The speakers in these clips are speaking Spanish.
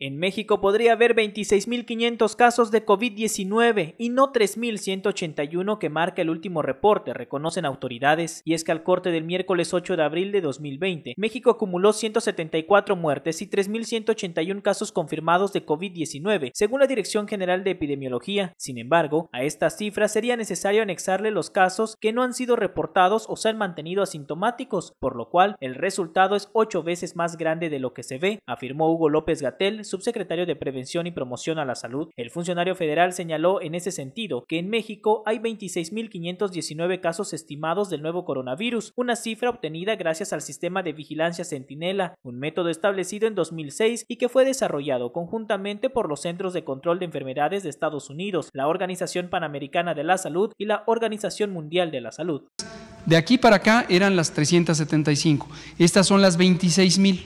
En México podría haber 26.500 casos de COVID-19 y no 3.181 que marca el último reporte, reconocen autoridades, y es que al corte del miércoles 8 de abril de 2020, México acumuló 174 muertes y 3.181 casos confirmados de COVID-19, según la Dirección General de Epidemiología. Sin embargo, a estas cifras sería necesario anexarle los casos que no han sido reportados o se han mantenido asintomáticos, por lo cual el resultado es ocho veces más grande de lo que se ve, afirmó Hugo López Gatel subsecretario de Prevención y Promoción a la Salud, el funcionario federal señaló en ese sentido que en México hay 26.519 casos estimados del nuevo coronavirus, una cifra obtenida gracias al sistema de vigilancia Centinela, un método establecido en 2006 y que fue desarrollado conjuntamente por los Centros de Control de Enfermedades de Estados Unidos, la Organización Panamericana de la Salud y la Organización Mundial de la Salud. De aquí para acá eran las 375, estas son las 26.000,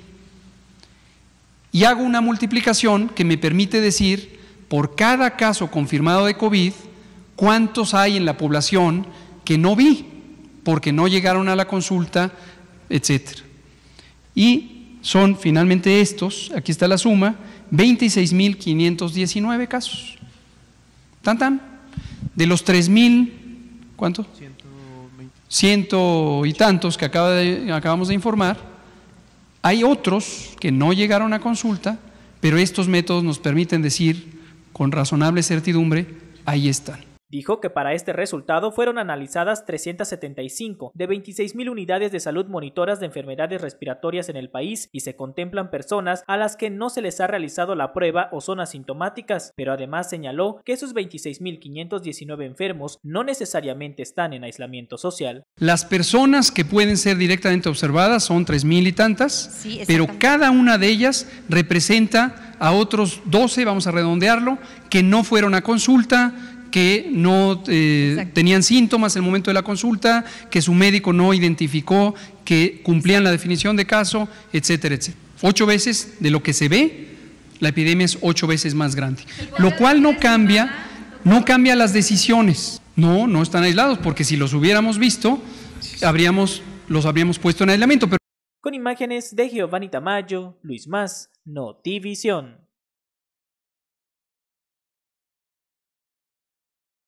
y hago una multiplicación que me permite decir, por cada caso confirmado de COVID, cuántos hay en la población que no vi, porque no llegaron a la consulta, etc. Y son finalmente estos, aquí está la suma, 26.519 casos. Tan tan. De los 3.000, ¿cuánto? 120. Ciento y tantos que acabamos de informar, hay otros que no llegaron a consulta, pero estos métodos nos permiten decir con razonable certidumbre, ahí están. Dijo que para este resultado fueron analizadas 375 de 26.000 unidades de salud monitoras de enfermedades respiratorias en el país y se contemplan personas a las que no se les ha realizado la prueba o son asintomáticas, pero además señaló que esos 26.519 enfermos no necesariamente están en aislamiento social. Las personas que pueden ser directamente observadas son 3.000 y tantas, pero cada una de ellas representa a otros 12, vamos a redondearlo, que no fueron a consulta, que no eh, tenían síntomas en el momento de la consulta, que su médico no identificó, que cumplían la definición de caso, etcétera, etcétera. Ocho veces de lo que se ve, la epidemia es ocho veces más grande. Lo cual no cambia, no cambia las decisiones. No, no están aislados, porque si los hubiéramos visto, habríamos, los habríamos puesto en aislamiento. Pero... Con imágenes de Giovanni Tamayo, Luis Más, Notivisión.